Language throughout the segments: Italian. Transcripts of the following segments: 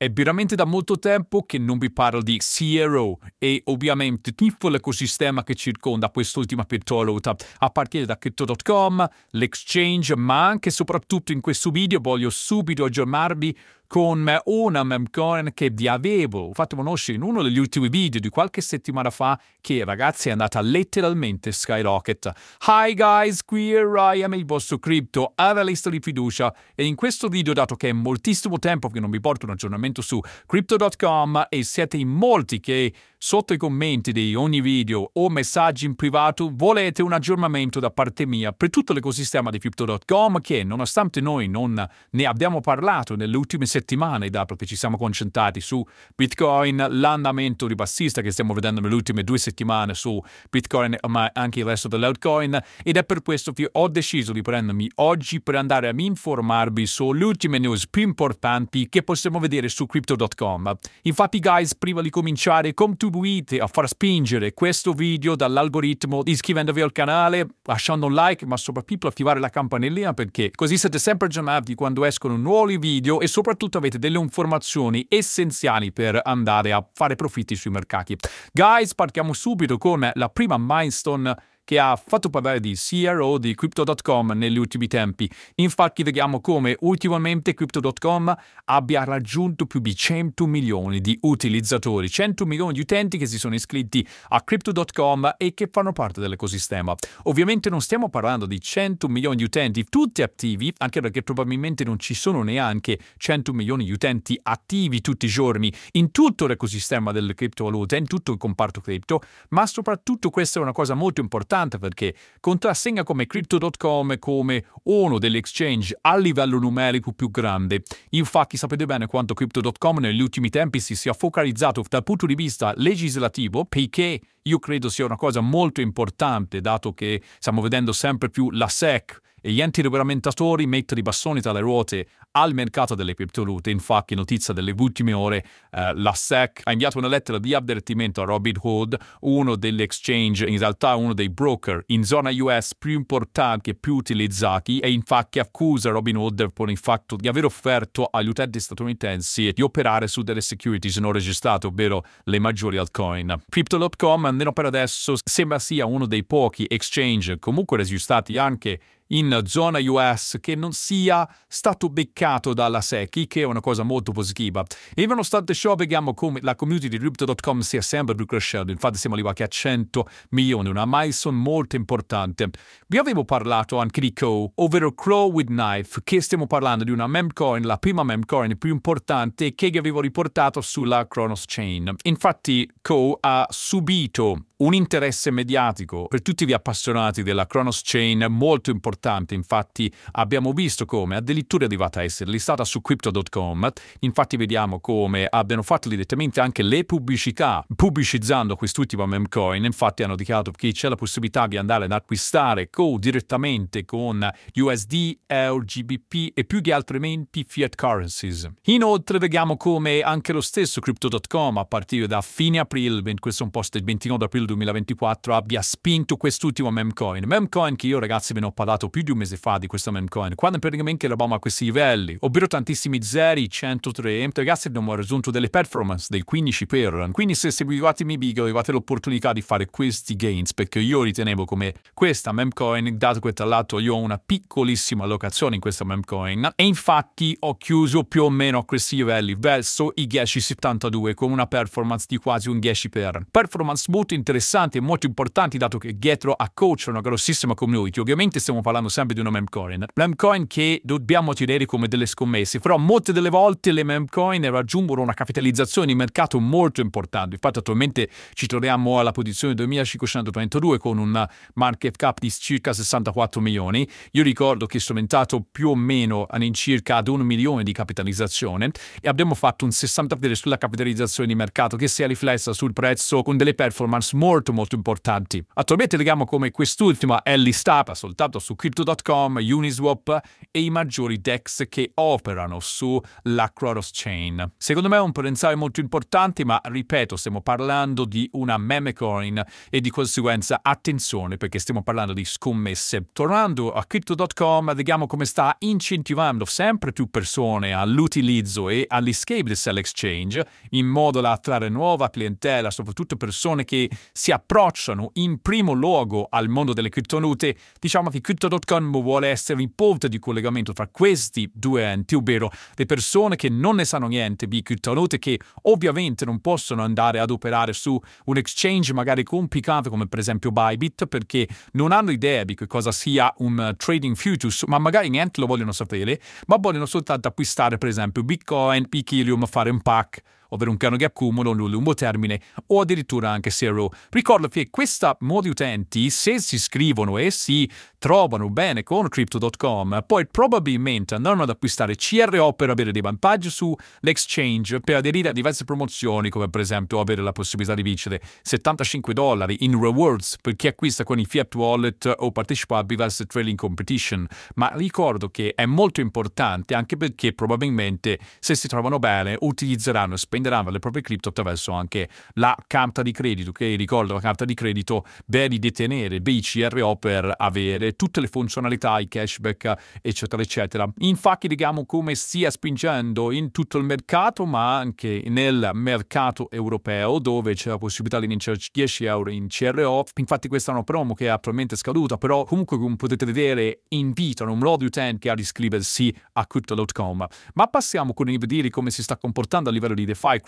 È veramente da molto tempo che non vi parlo di CRO e ovviamente tutto l'ecosistema che circonda quest'ultima criptovaluta, a partire da crypto.com, l'exchange, ma anche e soprattutto in questo video voglio subito aggiornarvi con una memcoren che vi avevo fatto conoscere in uno degli ultimi video di qualche settimana fa che ragazzi è andata letteralmente skyrocket. Hi guys, qui è Ryan, il vostro crypto analista di fiducia e in questo video dato che è moltissimo tempo che non vi porto un aggiornamento su crypto.com e siete in molti che sotto i commenti di ogni video o messaggi in privato volete un aggiornamento da parte mia per tutto l'ecosistema di crypto.com che nonostante noi non ne abbiamo parlato nelle ultime settimane settimane dopo che ci siamo concentrati su Bitcoin, l'andamento ribassista che stiamo vedendo nelle ultime due settimane su Bitcoin ma anche il resto dell'outcoin. ed è per questo che ho deciso di prendermi oggi per andare a informarvi sulle ultime news più importanti che possiamo vedere su crypto.com. Infatti guys, prima di cominciare contribuite a far spingere questo video dall'algoritmo iscrivendovi al canale, lasciando un like ma soprattutto attivare la campanellina perché così siete sempre aggiornati quando escono nuovi video e soprattutto soprattutto avete delle informazioni essenziali per andare a fare profitti sui mercati. Guys, partiamo subito con la prima milestone che ha fatto parlare di CRO di Crypto.com negli ultimi tempi. Infatti vediamo come ultimamente Crypto.com abbia raggiunto più di 100 milioni di utilizzatori, 100 milioni di utenti che si sono iscritti a Crypto.com e che fanno parte dell'ecosistema. Ovviamente non stiamo parlando di 100 milioni di utenti tutti attivi, anche perché probabilmente non ci sono neanche 100 milioni di utenti attivi tutti i giorni in tutto l'ecosistema delle criptovalute, in tutto il comparto cripto, ma soprattutto questa è una cosa molto importante interessante perché contrassegna come Crypto.com come uno degli exchange a livello numerico più grande. Infatti sapete bene quanto Crypto.com negli ultimi tempi si sia focalizzato dal punto di vista legislativo perché io credo sia una cosa molto importante dato che stiamo vedendo sempre più la SEC e gli enti regolamentatori mettono i bastoni tra le ruote al mercato delle criptovalute. Infatti, notizia delle ultime ore, eh, la SEC ha inviato una lettera di avvertimento a Robinhood, uno degli exchange, in realtà uno dei broker in zona US più importanti e più utilizzati, e infatti accusa Robinhood per il fatto di aver offerto agli utenti statunitensi di operare su delle securities non registrate, ovvero le maggiori altcoin. Crypto.com, almeno per adesso, sembra sia uno dei pochi exchange comunque registrati anche in zona US che non sia stato beccato dalla SEC, che è una cosa molto positiva. E nonostante ciò vediamo come la community di Crypto.com sia sempre più crescendo, infatti siamo arrivati a 100 milioni, una milestone molto importante. Vi avevo parlato anche di Co, ovvero Crow with Knife, che stiamo parlando di una memcoin, la prima memcoin più importante che vi avevo riportato sulla Kronos Chain. Infatti Co ha subito un interesse mediatico per tutti gli appassionati della Kronos Chain molto importante, infatti abbiamo visto come addirittura è arrivata a essere listata su crypto.com, infatti vediamo come abbiano fatto direttamente anche le pubblicità pubblicizzando quest'ultima memcoin, infatti hanno dichiarato che c'è la possibilità di andare ad acquistare co direttamente con USD, EUR, GBP e più che altrimenti fiat currencies. Inoltre vediamo come anche lo stesso crypto.com a partire da fine aprile, questo è un post del 29 aprile 2024 abbia spinto quest'ultimo memecoin. Memecoin che io ragazzi ve ne ho parlato più di un mese fa di questo memecoin, quando praticamente eravamo a questi livelli, ovvero tantissimi zeri, 103, ragazzi abbiamo raggiunto delle performance del 15%, per, quindi se seguivate i miei video avevate l'opportunità di fare questi gains, perché io ritenevo come questa memecoin, dato che tra l'altro io ho una piccolissima allocazione in questa memecoin, e infatti ho chiuso più o meno a questi livelli verso i 10,72 con una performance di quasi un 10%. per. Performance molto interessante interessante e molto importanti dato che dietro a Coach c'è una grossissima community. Ovviamente stiamo parlando sempre di una memcoin. Memcoin che dobbiamo tenere come delle scommesse, però molte delle volte le memcoin raggiungono una capitalizzazione di mercato molto importante. Infatti attualmente ci troviamo alla posizione 2532 con un market cap di circa 64 milioni. Io ricordo che è entrato più o meno all'incirca ad un milione di capitalizzazione e abbiamo fatto un 60% sulla capitalizzazione di mercato che si è riflessa sul prezzo con delle performance molto molto molto importanti. Attualmente vediamo come quest'ultima è listata soltanto su Crypto.com, Uniswap e i maggiori DEX che operano sulla Cronos Chain. Secondo me è un potenziale molto importante, ma ripeto, stiamo parlando di una meme coin e di conseguenza attenzione perché stiamo parlando di scommesse. Tornando a Crypto.com, vediamo come sta incentivando sempre più persone all'utilizzo e all'escape del Sell Exchange in modo da attrarre nuova clientela, soprattutto persone che si approcciano in primo luogo al mondo delle criptonute, diciamo che Crypto.com vuole essere il ponte di collegamento tra questi due enti, ovvero le persone che non ne sanno niente di criptonute, che ovviamente non possono andare ad operare su un exchange magari complicato come per esempio Bybit, perché non hanno idea di che cosa sia un trading futures, ma magari niente lo vogliono sapere, ma vogliono soltanto acquistare per esempio Bitcoin, Ethereum, fare un pack ovvero un canone accumulo nel lungo termine o addirittura anche zero. Ricordo che questa modi utenti, se si iscrivono e si trovano bene con crypto.com, poi probabilmente andranno ad acquistare CRO per avere dei vantaggi sull'exchange, per aderire a diverse promozioni, come per esempio avere la possibilità di vincere 75 dollari in rewards per chi acquista con i fiat wallet o partecipa a diverse trading competition. Ma ricordo che è molto importante anche perché probabilmente se si trovano bene utilizzeranno spesso spenderanno le proprie cripto attraverso anche la carta di credito, che ricordo la carta di credito devi detenere BICRO per avere tutte le funzionalità, i cashback, eccetera, eccetera. Infatti vediamo come stia spingendo in tutto il mercato, ma anche nel mercato europeo, dove c'è la possibilità di iniziare 10 euro in CRO. Infatti questa è una promo che è attualmente scaduta, però comunque come potete vedere invitano un lot di utenti ad iscriversi a crypto.com. Ma passiamo con i vedere come si sta comportando a livello di DeFi fa il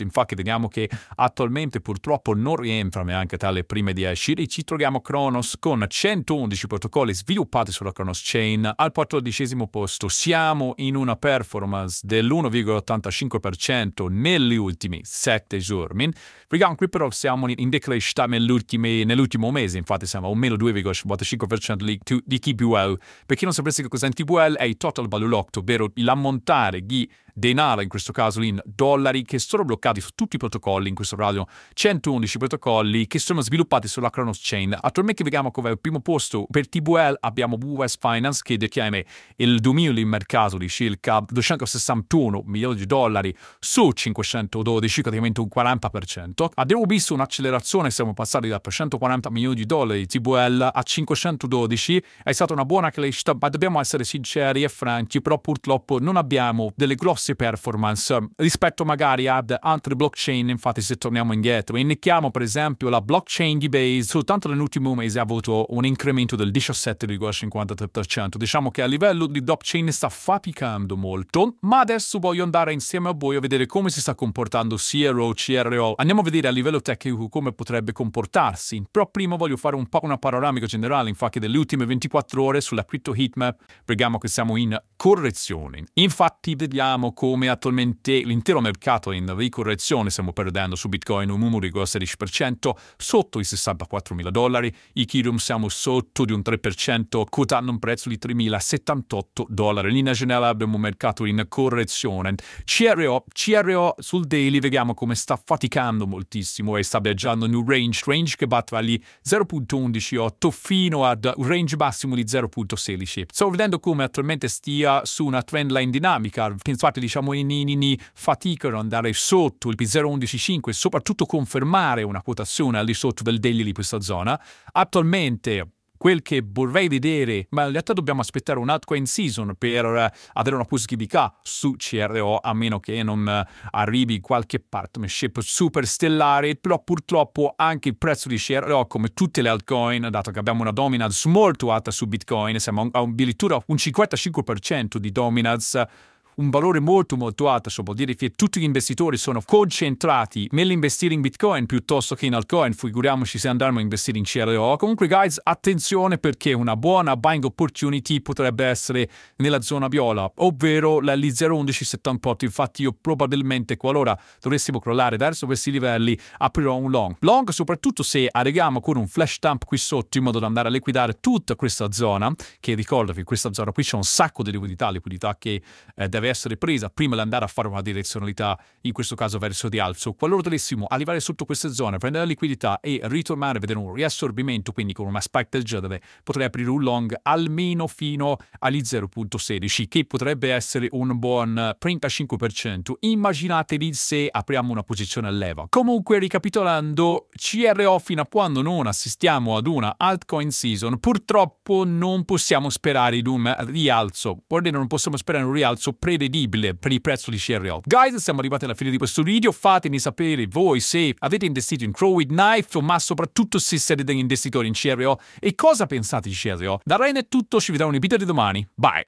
infatti vediamo che attualmente purtroppo non rientra neanche tra le prime 10, ci troviamo Kronos con 111 protocolli sviluppati sulla Kronos Chain al 14 posto. Siamo in una performance dell'1,85% negli ultimi 7 giorni, perché qui però siamo in decrescita nell'ultimo mese, infatti siamo a un meno 2,55% di TPL. Per chi non sapesse che cos'è un è il total value locked, ovvero l'ammontare di denaro in questo caso in dollari che sono bloccati su tutti i protocolli in questo caso 111 protocolli che sono sviluppati sulla Kronos Chain attualmente vediamo come al primo posto per TBL abbiamo US Finance che detiene il dominio in mercato di circa 261 milioni di dollari su 512 praticamente un 40% abbiamo visto un'accelerazione siamo passati da 340 milioni di dollari di TBL a 512 è stata una buona crescita ma dobbiamo essere sinceri e franchi però purtroppo non abbiamo delle grosse grosse performance um, rispetto magari ad altre blockchain, infatti se torniamo indietro, indichiamo per esempio la blockchain di Base, soltanto nell'ultimo mese ha avuto un incremento del 17,53%, diciamo che a livello di blockchain sta faticando molto, ma adesso voglio andare insieme a voi a vedere come si sta comportando CRO, CRO, andiamo a vedere a livello tecnico come potrebbe comportarsi, però prima voglio fare un po' una panoramica generale infatti delle ultime 24 ore sulla crypto heatmap, preghiamo che siamo in correzioni. Infatti vediamo come attualmente l'intero mercato è in ricorrezione, stiamo perdendo su Bitcoin un 1,16% sotto i 64 mila dollari, Ethereum siamo sotto di un 3%, quotando un prezzo di 3.078 dollari. In linea generale abbiamo un mercato in correzione. CRO, CRO sul daily vediamo come sta faticando moltissimo e sta viaggiando in un range, range che va tra 0.118 fino ad un range massimo di 0.16. Stiamo vedendo come attualmente stia sia su una trend line dinamica. Infatti, diciamo, i ninini faticano ad andare sotto il P0115 e soprattutto confermare una quotazione al di sotto del daily di questa zona. Attualmente quel che vorrei vedere, ma in realtà dobbiamo aspettare un'altra in season per eh, avere una possibilità su CRO, a meno che non eh, arrivi qualche partnership super stellare, però purtroppo anche il prezzo di CRO, come tutte le altcoin, dato che abbiamo una dominance molto alta su Bitcoin, siamo addirittura un 55% di dominance un valore molto molto alto, cioè vuol dire che tutti gli investitori sono concentrati nell'investire in Bitcoin piuttosto che in altcoin, figuriamoci se andremo a investire in CRO. Comunque guys, attenzione perché una buona buying opportunity potrebbe essere nella zona viola, ovvero ll 01178 infatti io probabilmente qualora dovessimo crollare verso questi livelli aprirò un long. Long soprattutto se arriviamo con un flash dump qui sotto in modo da andare a liquidare tutta questa zona, che ricordavi, questa zona qui c'è un sacco di liquidità, liquidità che eh, deve deve essere presa prima di andare a fare una direzionalità, in questo caso verso di alzo. Qualora dovessimo arrivare sotto questa zona, prendere la liquidità e ritornare a vedere un riassorbimento, quindi con una spike del genere, potrei aprire un long almeno fino agli 0.16, che potrebbe essere un buon 35%. Immaginatevi se apriamo una posizione a leva. Comunque, ricapitolando, CRO fino a quando non assistiamo ad una altcoin season, purtroppo non possiamo sperare in un rialzo. Ordine, non possiamo sperare in un rialzo pre prevedibile per il prezzo di CRO. Guys, siamo arrivati alla fine di questo video, fatemi sapere voi se avete investito in Crowid Knife, ma soprattutto se siete degli investitori in CRO e cosa pensate di CRO. Da Rain è tutto, ci vediamo nei video di domani. Bye!